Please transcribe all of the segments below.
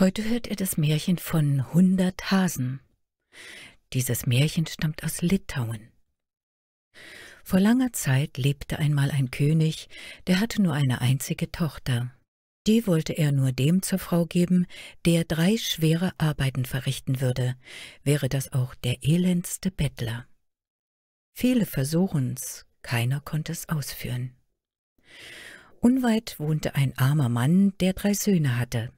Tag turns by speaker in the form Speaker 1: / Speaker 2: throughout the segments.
Speaker 1: Heute hört ihr das Märchen von 100 Hasen. Dieses Märchen stammt aus Litauen. Vor langer Zeit lebte einmal ein König, der hatte nur eine einzige Tochter. Die wollte er nur dem zur Frau geben, der drei schwere Arbeiten verrichten würde, wäre das auch der elendste Bettler. Viele versuchen's, keiner konnte es ausführen. Unweit wohnte ein armer Mann, der drei Söhne hatte.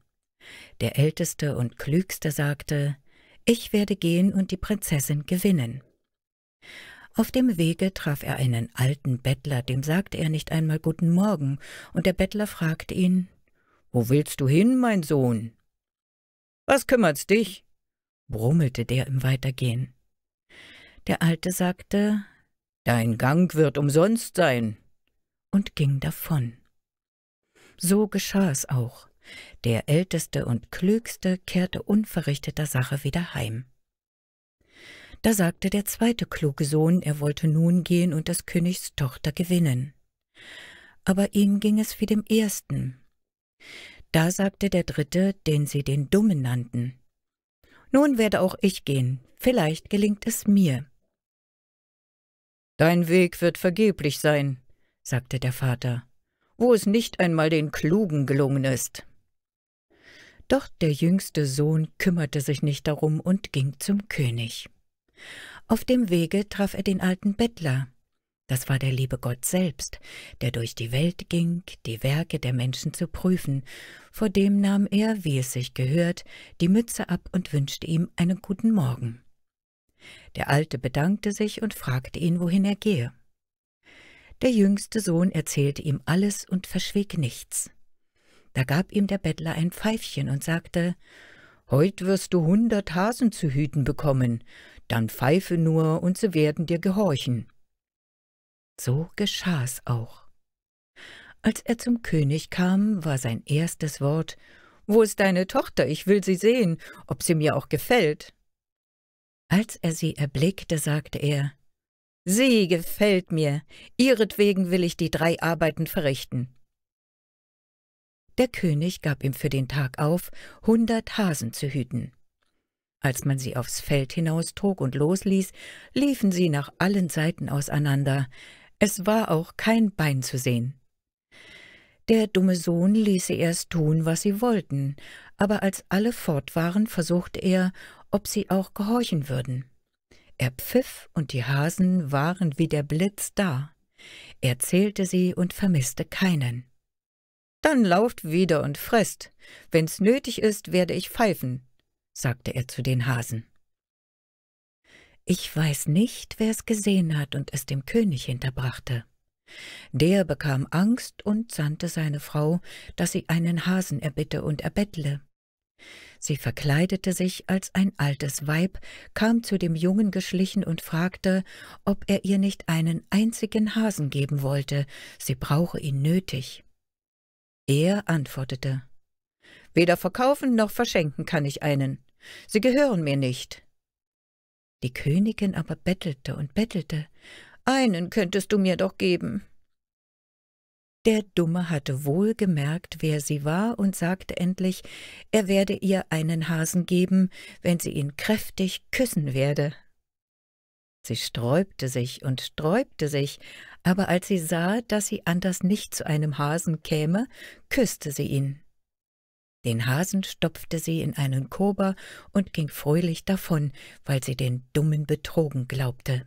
Speaker 1: Der Älteste und Klügste sagte, ich werde gehen und die Prinzessin gewinnen. Auf dem Wege traf er einen alten Bettler, dem sagte er nicht einmal Guten Morgen, und der Bettler fragte ihn, Wo willst du hin, mein Sohn? Was kümmert's dich? brummelte der im Weitergehen. Der Alte sagte, Dein Gang wird umsonst sein, und ging davon. So geschah es auch der Älteste und Klügste kehrte unverrichteter Sache wieder heim. Da sagte der zweite kluge Sohn, er wollte nun gehen und des Königs Tochter gewinnen. Aber ihm ging es wie dem ersten. Da sagte der dritte, den sie den Dummen nannten, »Nun werde auch ich gehen, vielleicht gelingt es mir.« »Dein Weg wird vergeblich sein«, sagte der Vater, »wo es nicht einmal den Klugen gelungen ist.« doch der jüngste Sohn kümmerte sich nicht darum und ging zum König. Auf dem Wege traf er den alten Bettler. Das war der liebe Gott selbst, der durch die Welt ging, die Werke der Menschen zu prüfen. Vor dem nahm er, wie es sich gehört, die Mütze ab und wünschte ihm einen guten Morgen. Der Alte bedankte sich und fragte ihn, wohin er gehe. Der jüngste Sohn erzählte ihm alles und verschwieg nichts. Da gab ihm der Bettler ein Pfeifchen und sagte, »Heut wirst du hundert Hasen zu hüten bekommen, dann pfeife nur, und sie werden dir gehorchen.« So geschah's auch. Als er zum König kam, war sein erstes Wort, »Wo ist deine Tochter? Ich will sie sehen, ob sie mir auch gefällt.« Als er sie erblickte, sagte er, »Sie gefällt mir, ihretwegen will ich die drei Arbeiten verrichten.« der König gab ihm für den Tag auf, hundert Hasen zu hüten. Als man sie aufs Feld hinaustrug und losließ, liefen sie nach allen Seiten auseinander. Es war auch kein Bein zu sehen. Der dumme Sohn ließ sie erst tun, was sie wollten, aber als alle fort waren, versuchte er, ob sie auch gehorchen würden. Er pfiff, und die Hasen waren wie der Blitz da. Er zählte sie und vermisste keinen. Dann lauft wieder und fresst. Wenn's nötig ist, werde ich pfeifen, sagte er zu den Hasen. Ich weiß nicht, wer's gesehen hat und es dem König hinterbrachte. Der bekam Angst und sandte seine Frau, dass sie einen Hasen erbitte und erbettle. Sie verkleidete sich als ein altes Weib, kam zu dem Jungen geschlichen und fragte, ob er ihr nicht einen einzigen Hasen geben wollte, sie brauche ihn nötig. Er antwortete Weder verkaufen noch verschenken kann ich einen. Sie gehören mir nicht. Die Königin aber bettelte und bettelte Einen könntest du mir doch geben. Der Dumme hatte wohl gemerkt, wer sie war, und sagte endlich, er werde ihr einen Hasen geben, wenn sie ihn kräftig küssen werde. Sie sträubte sich und sträubte sich, aber als sie sah, dass sie anders nicht zu einem Hasen käme, küsste sie ihn. Den Hasen stopfte sie in einen Kober und ging fröhlich davon, weil sie den Dummen betrogen glaubte.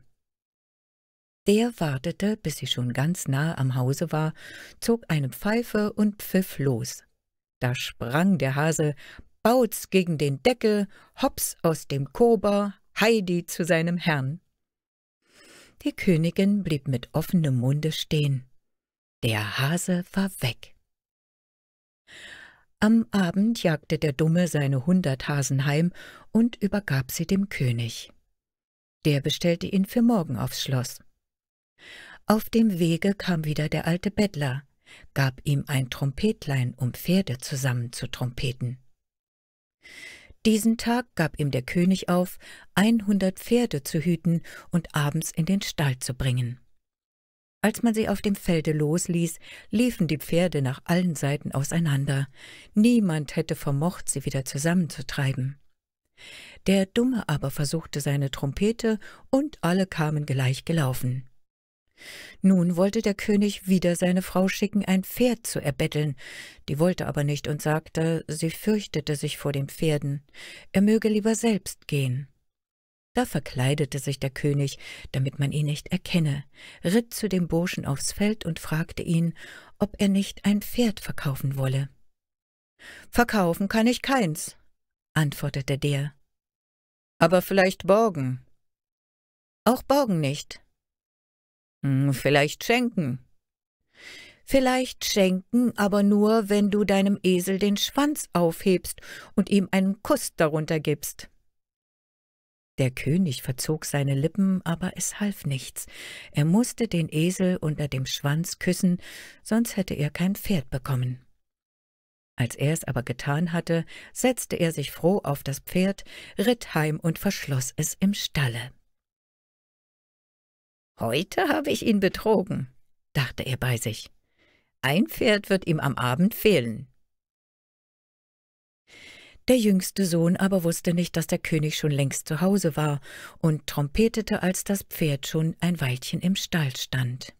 Speaker 1: Der wartete, bis sie schon ganz nahe am Hause war, zog eine Pfeife und pfiff los. Da sprang der Hase, baut's gegen den Deckel, hops aus dem Kober, Heidi zu seinem Herrn. Die Königin blieb mit offenem Munde stehen. Der Hase war weg. Am Abend jagte der Dumme seine hundert Hasen heim und übergab sie dem König. Der bestellte ihn für morgen aufs Schloss. Auf dem Wege kam wieder der alte Bettler, gab ihm ein Trompetlein, um Pferde zusammen zu trompeten. Diesen Tag gab ihm der König auf, 100 Pferde zu hüten und abends in den Stall zu bringen. Als man sie auf dem Felde losließ, liefen die Pferde nach allen Seiten auseinander. Niemand hätte vermocht, sie wieder zusammenzutreiben. Der Dumme aber versuchte seine Trompete, und alle kamen gleich gelaufen. Nun wollte der König wieder seine Frau schicken, ein Pferd zu erbetteln. Die wollte aber nicht und sagte, sie fürchtete sich vor den Pferden. Er möge lieber selbst gehen. Da verkleidete sich der König, damit man ihn nicht erkenne, ritt zu dem Burschen aufs Feld und fragte ihn, ob er nicht ein Pferd verkaufen wolle. »Verkaufen kann ich keins«, antwortete der. »Aber vielleicht borgen«, auch borgen nicht, hm, vielleicht schenken. Vielleicht schenken, aber nur, wenn du deinem Esel den Schwanz aufhebst und ihm einen Kuss darunter gibst. Der König verzog seine Lippen, aber es half nichts. Er musste den Esel unter dem Schwanz küssen, sonst hätte er kein Pferd bekommen. Als er es aber getan hatte, setzte er sich froh auf das Pferd, ritt heim und verschloss es im Stalle. Heute habe ich ihn betrogen, dachte er bei sich. Ein Pferd wird ihm am Abend fehlen. Der jüngste Sohn aber wusste nicht, dass der König schon längst zu Hause war und trompetete, als das Pferd schon ein Weilchen im Stall stand.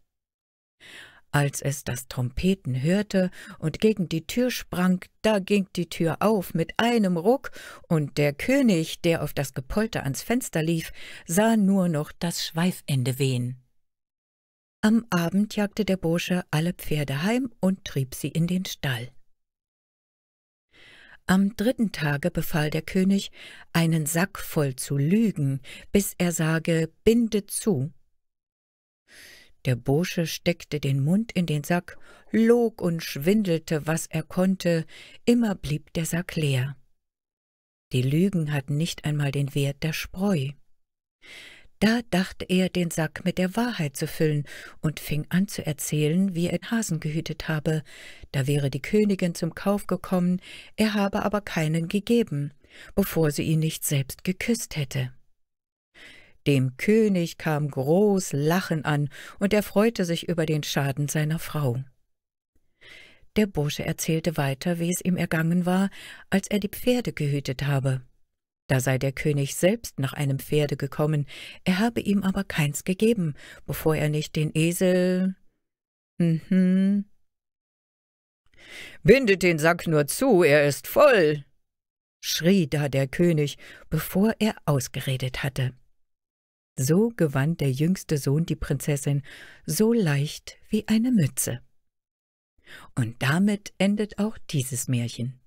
Speaker 1: Als es das Trompeten hörte und gegen die Tür sprang, da ging die Tür auf mit einem Ruck, und der König, der auf das Gepolter ans Fenster lief, sah nur noch das Schweifende wehen. Am Abend jagte der Bursche alle Pferde heim und trieb sie in den Stall. Am dritten Tage befahl der König, einen Sack voll zu lügen, bis er sage, binde zu der Bursche steckte den Mund in den Sack, log und schwindelte, was er konnte, immer blieb der Sack leer. Die Lügen hatten nicht einmal den Wert der Spreu. Da dachte er, den Sack mit der Wahrheit zu füllen und fing an zu erzählen, wie er den Hasen gehütet habe. Da wäre die Königin zum Kauf gekommen, er habe aber keinen gegeben, bevor sie ihn nicht selbst geküsst hätte. Dem König kam groß Lachen an, und er freute sich über den Schaden seiner Frau. Der Bursche erzählte weiter, wie es ihm ergangen war, als er die Pferde gehütet habe. Da sei der König selbst nach einem Pferde gekommen, er habe ihm aber keins gegeben, bevor er nicht den Esel... Mhm. »Bindet den Sack nur zu, er ist voll!« schrie da der König, bevor er ausgeredet hatte. So gewann der jüngste Sohn die Prinzessin so leicht wie eine Mütze. Und damit endet auch dieses Märchen.